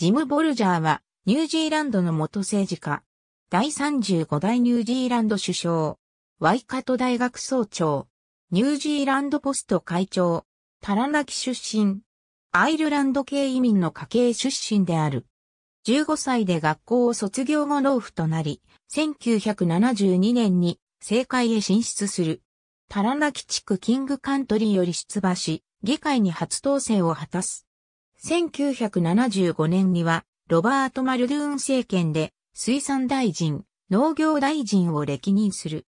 ジム・ボルジャーは、ニュージーランドの元政治家。第35代ニュージーランド首相。ワイカト大学総長。ニュージーランドポスト会長。タラナキ出身。アイルランド系移民の家系出身である。15歳で学校を卒業後農夫となり、1972年に政界へ進出する。タラナキ地区キングカントリーより出馬し、議会に初当選を果たす。1975年には、ロバート・マルドゥーン政権で、水産大臣、農業大臣を歴任する。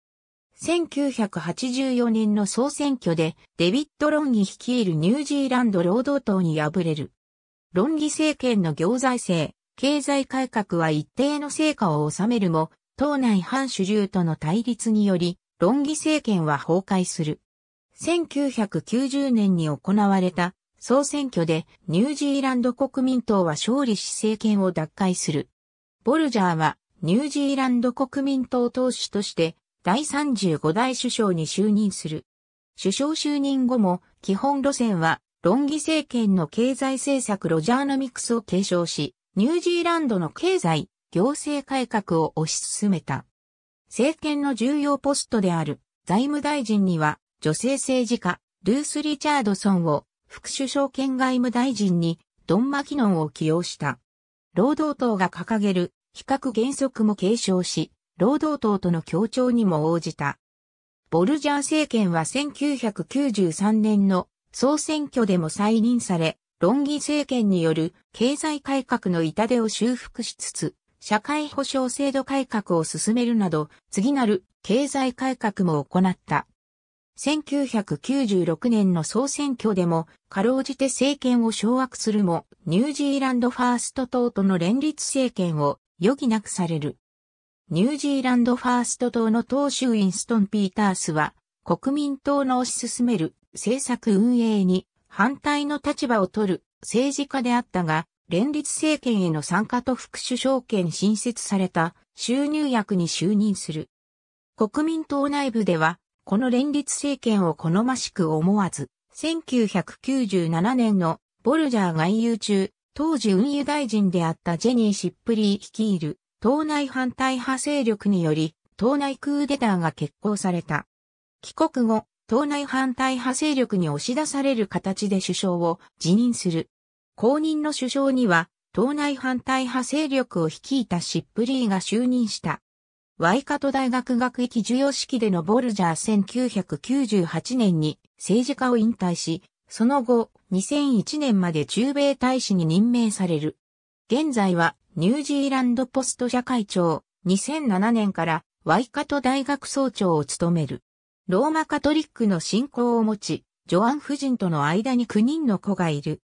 1984年の総選挙で、デビッド・ロンギ率いるニュージーランド労働党に敗れる。ロンギ政権の行財政、経済改革は一定の成果を収めるも、党内反主流との対立により、ロンギ政権は崩壊する。1990年に行われた総選挙でニュージーランド国民党は勝利し政権を奪回する。ボルジャーはニュージーランド国民党党首として第35代首相に就任する。首相就任後も基本路線は論議政権の経済政策ロジャーナミクスを継承し、ニュージーランドの経済、行政改革を推し進めた。政権の重要ポストである財務大臣には女性政治家ルース・リチャードソンを副首相兼外務大臣にドン・マキノンを起用した。労働党が掲げる比較原則も継承し、労働党との協調にも応じた。ボルジャー政権は1993年の総選挙でも再任され、論議政権による経済改革の痛手を修復しつつ、社会保障制度改革を進めるなど、次なる経済改革も行った。1996年の総選挙でも、かろうじて政権を掌握するも、ニュージーランドファースト党との連立政権を余儀なくされる。ニュージーランドファースト党の党首ウィンストン・ピータースは、国民党の推し進める政策運営に反対の立場を取る政治家であったが、連立政権への参加と副首相権新設された収入役に就任する。国民党内部ではこの連立政権を好ましく思わず、1997年のボルジャー外遊中、当時運輸大臣であったジェニー・シップリー率いる党内反対派勢力により、党内クーデターが決行された。帰国後、党内反対派勢力に押し出される形で首相を辞任する。後任の首相には、党内反対派勢力を率いたシップリーが就任した。ワイカト大学学域授与式でのボルジャー1998年に政治家を引退し、その後、2001年まで中米大使に任命される。現在はニュージーランドポスト社会長、2007年からワイカト大学総長を務める。ローマカトリックの信仰を持ち、ジョアン夫人との間に9人の子がいる。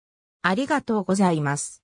ありがとうございます。